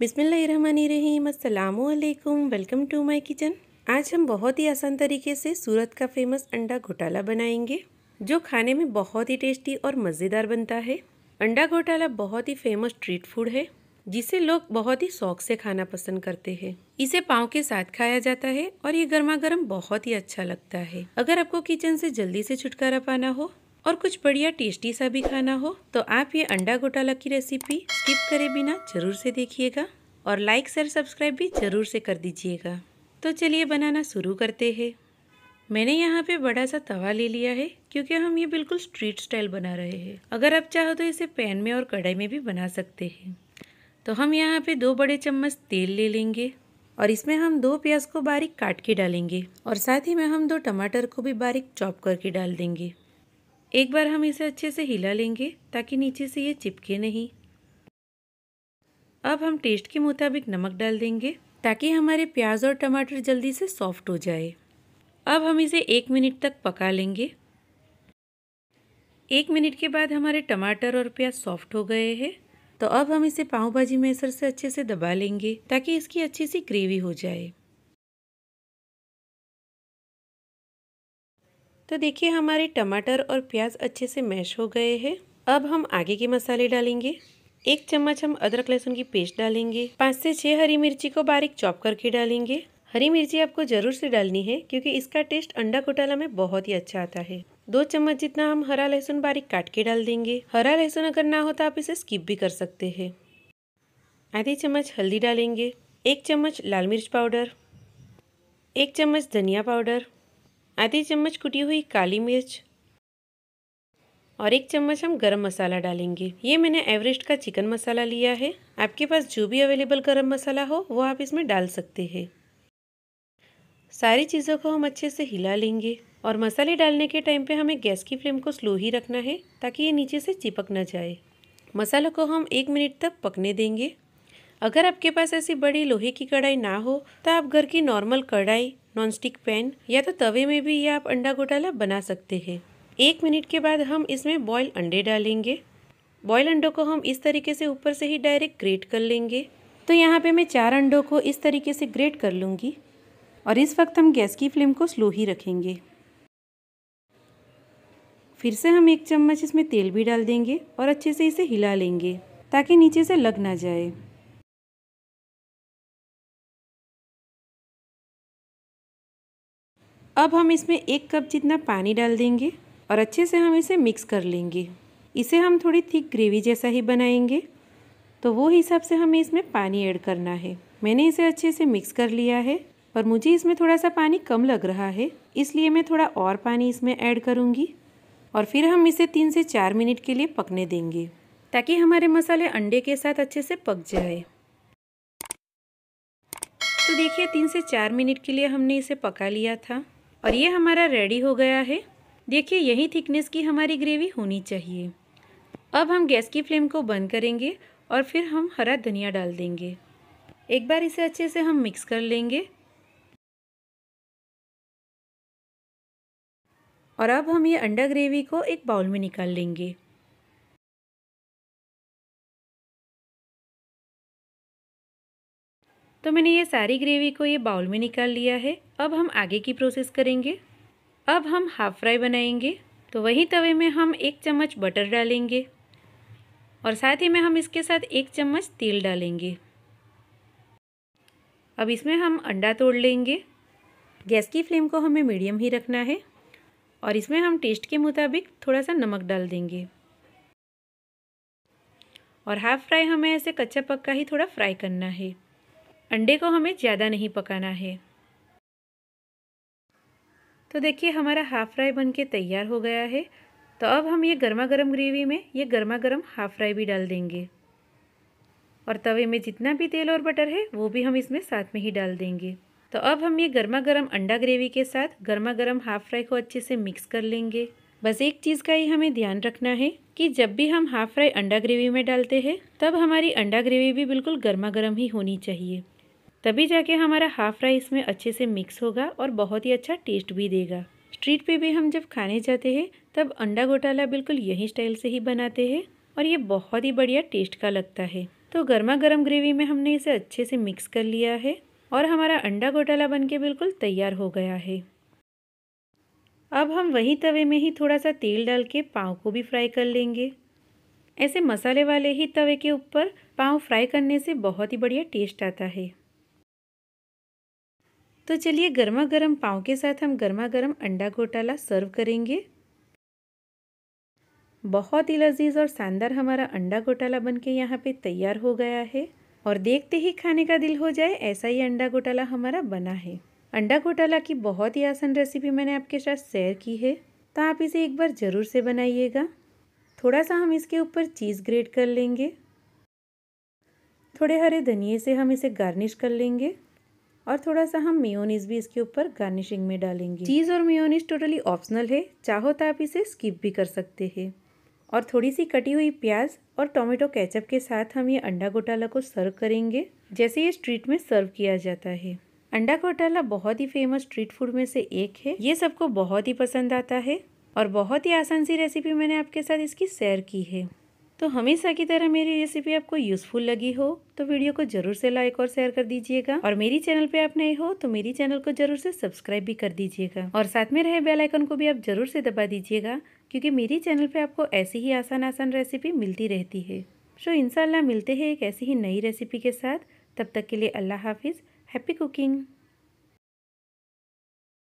बिसमीम् welcome to my kitchen आज हम बहुत ही आसान तरीके से सूरत का फेमस अंडा घोटाला बनाएंगे जो खाने में बहुत ही टेस्टी और मज़ेदार बनता है अंडा घोटाला बहुत ही फेमस स्ट्रीट फूड है जिसे लोग बहुत ही शौक से खाना पसंद करते हैं इसे पाव के साथ खाया जाता है और ये गर्मा गर्म बहुत ही अच्छा लगता है अगर आपको किचन से जल्दी से छुटकारा पाना हो और कुछ बढ़िया टेस्टी सा भी खाना हो तो आप ये अंडा घोटाला की रेसिपी स्किप करे बिना ज़रूर से देखिएगा और लाइक शेयर सब्सक्राइब भी ज़रूर से कर दीजिएगा तो चलिए बनाना शुरू करते हैं मैंने यहाँ पे बड़ा सा तवा ले लिया है क्योंकि हम ये बिल्कुल स्ट्रीट स्टाइल बना रहे हैं अगर आप चाहो तो इसे पैन में और कढ़ाई में भी बना सकते हैं तो हम यहाँ पे दो बड़े चम्मच तेल ले लेंगे और इसमें हम दो प्याज को बारीक काट के डालेंगे और साथ ही में हम दो टमाटर को भी बारीक चॉप करके डाल देंगे एक बार हम इसे अच्छे से हिला लेंगे ताकि नीचे से ये चिपके नहीं अब हम टेस्ट के मुताबिक नमक डाल देंगे ताकि हमारे प्याज और टमाटर जल्दी से सॉफ्ट हो जाए अब हम इसे एक मिनट तक पका लेंगे एक मिनट के बाद हमारे टमाटर और प्याज सॉफ्ट हो गए हैं तो अब हम इसे पाव भाजी मेसर से अच्छे से दबा लेंगे ताकि इसकी अच्छी सी ग्रेवी हो जाए तो देखिए हमारे टमाटर और प्याज अच्छे से मैश हो गए हैं अब हम आगे के मसाले डालेंगे एक चम्मच हम अदरक लहसुन की पेस्ट डालेंगे पाँच से छः हरी मिर्ची को बारीक चॉप करके डालेंगे हरी मिर्ची आपको ज़रूर से डालनी है क्योंकि इसका टेस्ट अंडा घोटाला में बहुत ही अच्छा आता है दो चम्मच जितना हम हरा लहसुन बारीक काट के डाल देंगे हरा लहसुन अगर ना हो तो आप इसे स्किप भी कर सकते हैं आधी चम्मच हल्दी डालेंगे एक चम्मच लाल मिर्च पाउडर एक चम्मच धनिया पाउडर आधी चम्मच कुटी हुई काली मिर्च और एक चम्मच हम गरम मसाला डालेंगे ये मैंने एवरेस्ट का चिकन मसाला लिया है आपके पास जो भी अवेलेबल गरम मसाला हो वो आप इसमें डाल सकते हैं सारी चीज़ों को हम अच्छे से हिला लेंगे और मसाले डालने के टाइम पे हमें गैस की फ्लेम को स्लो ही रखना है ताकि ये नीचे से चिपक ना जाए मसालों को हम एक मिनट तक पकने देंगे अगर आपके पास ऐसी बड़ी लोहे की कढ़ाई ना हो तो आप घर की नॉर्मल कढ़ाई नॉनस्टिक पैन या तो तवे में भी ये आप अंडा घोटाला बना सकते हैं एक मिनट के बाद हम इसमें बॉयल अंडे डालेंगे बॉयल अंडों को हम इस तरीके से ऊपर से ही डायरेक्ट ग्रेट कर लेंगे तो यहाँ पे मैं चार अंडों को इस तरीके से ग्रेट कर लूँगी और इस वक्त हम गैस की फ्लेम को स्लो ही रखेंगे फिर से हम एक चम्मच इसमें तेल भी डाल देंगे और अच्छे से इसे हिला लेंगे ताकि नीचे से लग ना जाए अब हम इसमें एक कप जितना पानी डाल देंगे और अच्छे से हम इसे मिक्स कर लेंगे इसे हम थोड़ी थिक ग्रेवी जैसा ही बनाएंगे तो वो हिसाब से हमें इसमें पानी ऐड करना है मैंने इसे अच्छे से मिक्स कर लिया है पर मुझे इसमें थोड़ा सा पानी कम लग रहा है इसलिए मैं थोड़ा और पानी इसमें ऐड करूँगी और फिर हम इसे तीन से चार मिनट के लिए पकने देंगे ताकि हमारे मसाले अंडे के साथ अच्छे से पक जाए तो देखिए तीन से चार मिनट के लिए हमने इसे पका लिया था और ये हमारा रेडी हो गया है देखिए यही थिकनेस की हमारी ग्रेवी होनी चाहिए अब हम गैस की फ्लेम को बंद करेंगे और फिर हम हरा धनिया डाल देंगे एक बार इसे अच्छे से हम मिक्स कर लेंगे और अब हम ये अंडा ग्रेवी को एक बाउल में निकाल लेंगे तो मैंने ये सारी ग्रेवी को ये बाउल में निकाल लिया है अब हम आगे की प्रोसेस करेंगे अब हम हाफ फ्राई बनाएंगे तो वही तवे में हम एक चम्मच बटर डालेंगे और साथ ही में हम इसके साथ एक चम्मच तेल डालेंगे अब इसमें हम अंडा तोड़ लेंगे गैस की फ्लेम को हमें मीडियम ही रखना है और इसमें हम टेस्ट के मुताबिक थोड़ा सा नमक डाल देंगे और हाफ़ फ्राई हमें ऐसे कच्चा पक्का ही थोड़ा फ्राई करना है अंडे को हमें ज़्यादा नहीं पकाना है तो देखिए हमारा हाफ़ फ्राई बन के तैयार हो गया है तो अब हम ये गर्मा गर्म ग्रेवी में ये गर्मा गर्म हाफ़ फ्राई भी डाल देंगे और तवे में जितना भी तेल और बटर है वो भी हम इसमें साथ में ही डाल देंगे तो अब हम ये गर्मा गर्म अंडा ग्रेवी के साथ गर्मा गर्म हाफ़ फ्राई को अच्छे से मिक्स कर लेंगे बस एक चीज़ का ही हमें ध्यान रखना है कि जब भी हम हाफ़ फ्राई अंडा ग्रेवी में डालते हैं तब हमारी अंडा ग्रेवी भी बिल्कुल गर्मा गर्म ही होनी चाहिए तभी जाके हमारा हाफ राइस इसमें अच्छे से मिक्स होगा और बहुत ही अच्छा टेस्ट भी देगा स्ट्रीट पे भी हम जब खाने जाते हैं तब अंडा घोटाला बिल्कुल यही स्टाइल से ही बनाते हैं और ये बहुत ही बढ़िया टेस्ट का लगता है तो गर्मा गर्म ग्रेवी में हमने इसे अच्छे से मिक्स कर लिया है और हमारा अंडा घोटाला बनके बिल्कुल तैयार हो गया है अब हम वही तवे में ही थोड़ा सा तेल डाल के पाँव को भी फ्राई कर लेंगे ऐसे मसाले वाले ही तवे के ऊपर पाँव फ्राई करने से बहुत ही बढ़िया टेस्ट आता है तो चलिए गर्मा गर्म पाव के साथ हम गर्मा गर्म अंडा घोटाला सर्व करेंगे बहुत ही लजीज और शानदार हमारा अंडा घोटाला बन के यहाँ पे तैयार हो गया है और देखते ही खाने का दिल हो जाए ऐसा ही अंडा घोटाला हमारा बना है अंडा घोटाला की बहुत ही आसान रेसिपी मैंने आपके साथ शेयर की है तो आप इसे एक बार ज़रूर से बनाइएगा थोड़ा सा हम इसके ऊपर चीज़ ग्रेट कर लेंगे थोड़े हरे धनिए से हम इसे गार्निश कर लेंगे और थोड़ा सा हम मेयोनीज भी इसके ऊपर गार्निशिंग में डालेंगे चीज़ और मेयोनीज टोटली ऑप्शनल है चाहो तो आप इसे स्किप भी कर सकते हैं और थोड़ी सी कटी हुई प्याज और टोमेटो केचप के साथ हम ये अंडा घोटाला को सर्व करेंगे जैसे ये स्ट्रीट में सर्व किया जाता है अंडा घोटाला बहुत ही फेमस स्ट्रीट फूड में से एक है ये सबको बहुत ही पसंद आता है और बहुत ही आसान सी रेसिपी मैंने आपके साथ इसकी शेयर की है तो हमेशा की तरह मेरी रेसिपी आपको यूज़फुल लगी हो तो वीडियो को जरूर से लाइक और शेयर कर दीजिएगा और मेरी चैनल पे आप नए हो तो मेरी चैनल को जरूर से सब्सक्राइब भी कर दीजिएगा और साथ में रहे बेल आइकन को भी आप जरूर से दबा दीजिएगा क्योंकि मेरी चैनल पे आपको ऐसी ही आसान आसान रेसिपी मिलती रहती है सो इनशाला मिलते हैं एक ऐसी ही नई रेसिपी के साथ तब तक के लिए अल्लाह हाफिज़ हैप्पी कुकिंग